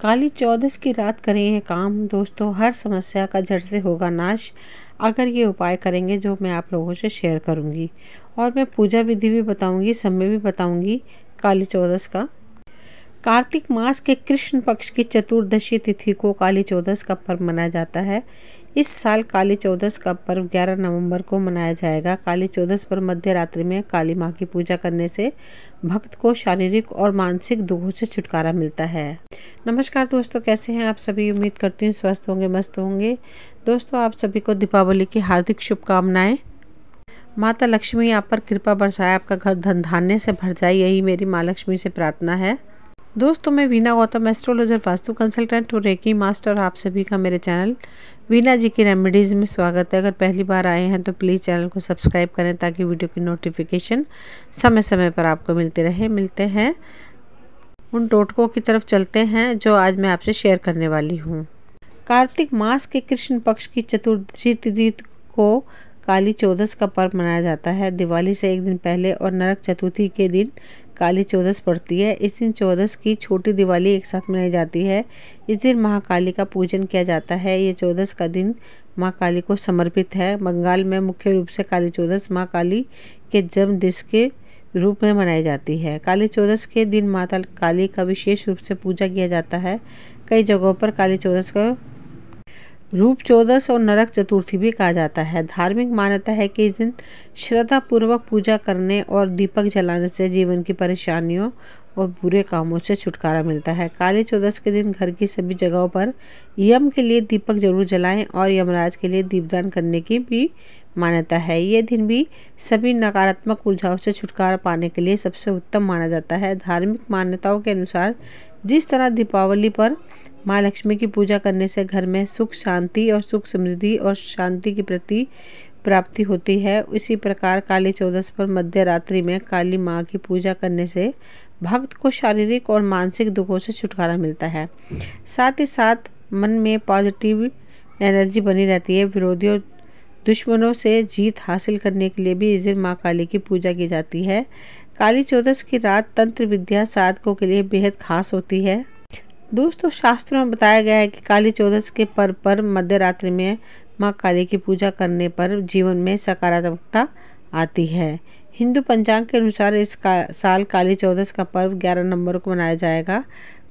काली चौदस की रात करें यह काम दोस्तों हर समस्या का जड़ से होगा नाश अगर ये उपाय करेंगे जो मैं आप लोगों से शेयर करूँगी और मैं पूजा विधि भी बताऊँगी समय भी बताऊँगी काली चौदस का कार्तिक मास के कृष्ण पक्ष की चतुर्दशी तिथि को काली चौदस का पर्व मनाया जाता है इस साल काली चौदस का पर्व 11 नवंबर को मनाया जाएगा काली चौदस पर मध्य रात्रि में काली माँ की पूजा करने से भक्त को शारीरिक और मानसिक दुखों से छुटकारा मिलता है नमस्कार दोस्तों कैसे हैं आप सभी उम्मीद करती हूँ स्वस्थ होंगे मस्त होंगे दोस्तों आप सभी को दीपावली की हार्दिक शुभकामनाएँ माता लक्ष्मी आप पर कृपा बरसाए आपका घर धन धान्य से भर जाए यही मेरी माँ लक्ष्मी से प्रार्थना है दोस्तों मैं वीना गौतम एस्ट्रोलॉजर वास्तु कंसल्टेंट और रेकी मास्टर आप सभी का मेरे चैनल वीना जी की रेमेडीज़ में स्वागत है अगर पहली बार आए हैं तो प्लीज़ चैनल को सब्सक्राइब करें ताकि वीडियो की नोटिफिकेशन समय समय पर आपको मिलती रहे मिलते हैं उन टोटकों की तरफ चलते हैं जो आज मैं आपसे शेयर करने वाली हूँ कार्तिक मास के कृष्ण पक्ष की चतुर्दशी तिथि को काली चौदस का पर्व मनाया जाता है दिवाली से एक दिन पहले और नरक चतुर्थी के दिन काली चौदस पड़ती है इस दिन चौदस की छोटी दिवाली एक साथ मनाई जाती है इस दिन महाकाली का पूजन किया जाता है ये चौदस का दिन माँ काली को समर्पित है बंगाल में मुख्य रूप से काली चौदस माँ काली के जन्म दिवस के रूप में मनाई जाती है काली चौदस के दिन माता काली का विशेष रूप से पूजा किया जाता है कई जगहों पर काली चौदस का रूप चौदस और नरक चतुर्थी भी कहा जाता है धार्मिक मान्यता है कि इस दिन श्रद्धा पूर्वक पूजा करने और दीपक जलाने से जीवन की परेशानियों और बुरे कामों से छुटकारा मिलता है काली चौदस के दिन घर की सभी जगहों पर यम के लिए दीपक जरूर जलाएं और यमराज के लिए दीपदान करने की भी मान्यता है ये दिन भी सभी नकारात्मक ऊर्जाओं से छुटकारा पाने के लिए सबसे उत्तम माना जाता है धार्मिक मान्यताओं के अनुसार जिस तरह दीपावली पर माँ लक्ष्मी की पूजा करने से घर में सुख शांति और सुख समृद्धि और शांति की प्रति प्राप्ति होती है इसी प्रकार काली चौदस पर मध्य रात्रि में काली माँ की पूजा करने से भक्त को शारीरिक और मानसिक दुखों से छुटकारा मिलता है साथ ही साथ मन में पॉजिटिव एनर्जी बनी रहती है विरोधियों दुश्मनों से जीत हासिल करने के लिए भी इस दिन माँ काली की पूजा की जाती है काली चौदस की रात तंत्र विद्या साधकों के लिए बेहद खास होती है दोस्तों शास्त्रों में बताया गया है कि काली चौदस के पर्व पर, मध्य रात्रि में माँ काली की पूजा करने पर जीवन में सकारात्मकता आती है हिंदू पंचांग के अनुसार इस का, साल काली चौदस का पर्व 11 नवंबर को मनाया जाएगा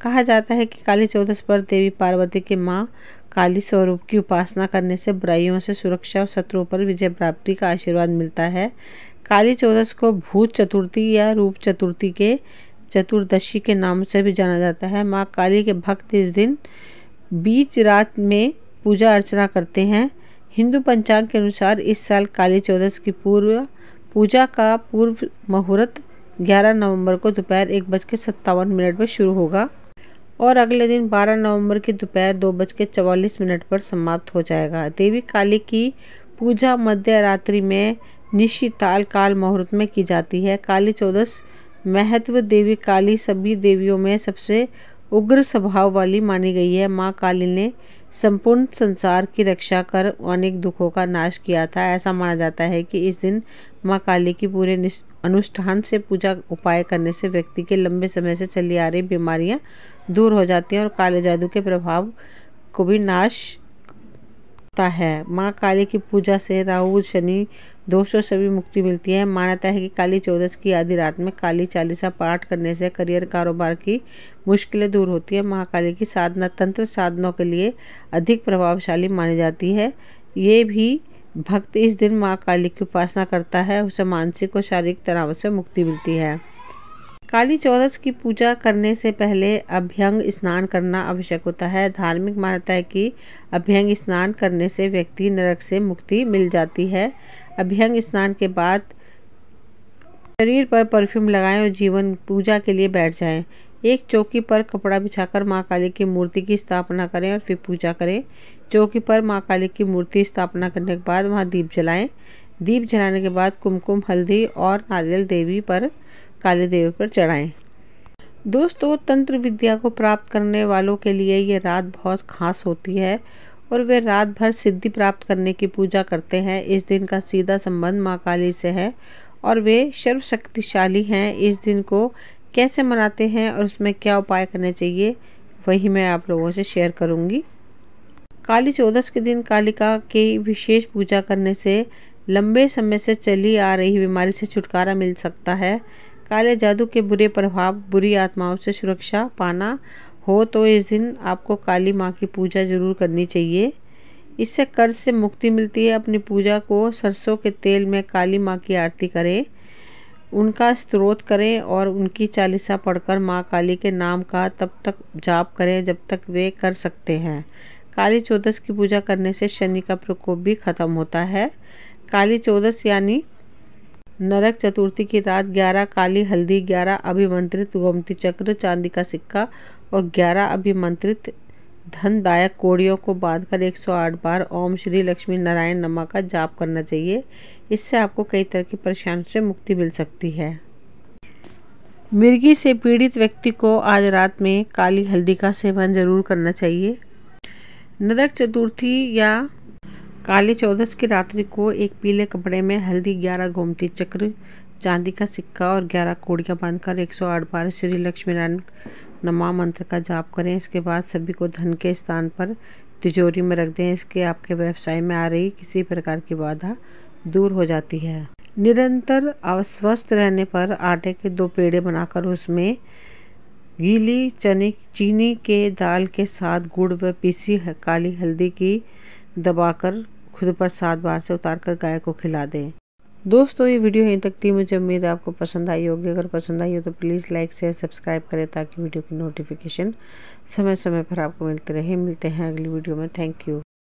कहा जाता है कि काली चौदस पर देवी पार्वती के माँ काली स्वरूप की उपासना करने से बुराइयों से सुरक्षा और शत्रुओं पर विजय प्राप्ति का आशीर्वाद मिलता है काली चौदस को भूत चतुर्थी या रूप चतुर्थी के चतुर्दशी के नाम से भी जाना जाता है माँ काली के भक्त इस दिन बीच रात में पूजा अर्चना करते हैं हिंदू पंचांग के अनुसार इस साल काली चौदस की पूर्व पूजा का पूर्व मुहूर्त 11 नवंबर को दोपहर एक बज के सत्तावन मिनट पर शुरू होगा और अगले दिन 12 नवंबर की दोपहर दो बज के चवालीस मिनट पर समाप्त हो जाएगा देवी काली की पूजा मध्य रात्रि में निश्चित काल मुहूर्त में की जाती है काली चौदस महत्व देवी काली सभी देवियों में सबसे उग्र स्वभाव वाली मानी गई है माँ काली ने संपूर्ण संसार की रक्षा कर अनेक दुखों का नाश किया था ऐसा माना जाता है कि इस दिन माँ काली की पूरे अनुष्ठान से पूजा उपाय करने से व्यक्ति के लंबे समय से चली आ रही बीमारियाँ दूर हो जाती हैं और काले जादू के प्रभाव को भी नाश होता है माँ काली की पूजा से राहु शनि दोषों से भी मुक्ति मिलती है मान्यता है कि काली चौदस की आधी रात में काली चालीसा पाठ करने से करियर कारोबार की मुश्किलें दूर होती है महाकाली की साधना तंत्र साधनों के लिए अधिक प्रभावशाली मानी जाती है ये भी भक्त इस दिन माँ काली की उपासना करता है उसे मानसिक और शारीरिक तनाव से मुक्ति मिलती है काली चौरस की पूजा करने से पहले अभ्यंग स्नान करना आवश्यक होता है धार्मिक मान्यता है कि अभ्यंग स्नान करने से व्यक्ति नरक से मुक्ति मिल जाती है अभ्यंग स्नान के बाद शरीर पर परफ्यूम लगाएं और जीवन पूजा के लिए बैठ जाएं एक चौकी पर कपड़ा बिछाकर माँ काली की मूर्ति की स्थापना करें और फिर पूजा करें चौकी पर माँ काली की मूर्ति स्थापना करने के बाद वहाँ दीप जलाएं दीप जलाने के बाद कुमकुम हल्दी और नारियल देवी पर कालीदेव पर चढ़ाएं दोस्तों तंत्र विद्या को प्राप्त करने वालों के लिए ये रात बहुत खास होती है और वे रात भर सिद्धि प्राप्त करने की पूजा करते हैं इस दिन का सीधा संबंध माँ काली से है और वे सर्वशक्तिशाली हैं इस दिन को कैसे मनाते हैं और उसमें क्या उपाय करने चाहिए वही मैं आप लोगों से शेयर करूँगी काली चौदस के दिन कालिका की विशेष पूजा करने से लंबे समय से चली आ रही बीमारी से छुटकारा मिल सकता है काले जादू के बुरे प्रभाव बुरी आत्माओं से सुरक्षा पाना हो तो इस दिन आपको काली माँ की पूजा ज़रूर करनी चाहिए इससे कर्ज से मुक्ति मिलती है अपनी पूजा को सरसों के तेल में काली माँ की आरती करें उनका स्त्रोत करें और उनकी चालीसा पढ़कर माँ काली के नाम का तब तक जाप करें जब तक वे कर सकते हैं काली चौदस की पूजा करने से शनि का प्रकोप भी खत्म होता है काली चौदस यानी नरक चतुर्थी की रात ग्यारह काली हल्दी ग्यारह अभिमंत्रित गोमती चक्र चांदी का सिक्का और ग्यारह अभिमंत्रित धनदायक कोड़ियों को बांधकर 108 बार ओम श्री लक्ष्मी नारायण नमा का जाप करना चाहिए इससे आपको कई तरह की परेशानियों से मुक्ति मिल सकती है मिर्गी से पीड़ित व्यक्ति को आज रात में काली हल्दी का सेवन ज़रूर करना चाहिए नरक चतुर्थी या काली चौदस की रात्रि को एक पीले कपड़े में हल्दी ग्यारह गोमती चक्र चांदी का सिक्का और ग्यारह कोड़ियाँ बांधकर एक सौ आठ बार श्री लक्ष्मी नारायण नमा मंत्र का जाप करें इसके बाद सभी को धन के स्थान पर तिजोरी में रख दें इसके आपके व्यवसाय में आ रही किसी प्रकार की बाधा दूर हो जाती है निरंतर अस्वस्थ रहने पर आटे के दो पेड़े बनाकर उसमें गीली चने चीनी के दाल के साथ गुड़ व पीसी काली हल्दी की दबाकर खुद पर सात बार से उतार कर गाय को खिला दें दोस्तों ये वीडियो यहीं तक थी मुझे उम्मीद है आपको पसंद आई होगी अगर पसंद आई हो तो प्लीज़ लाइक शेयर सब्सक्राइब करें ताकि वीडियो की नोटिफिकेशन समय समय पर आपको मिलते रहे मिलते हैं अगली वीडियो में थैंक यू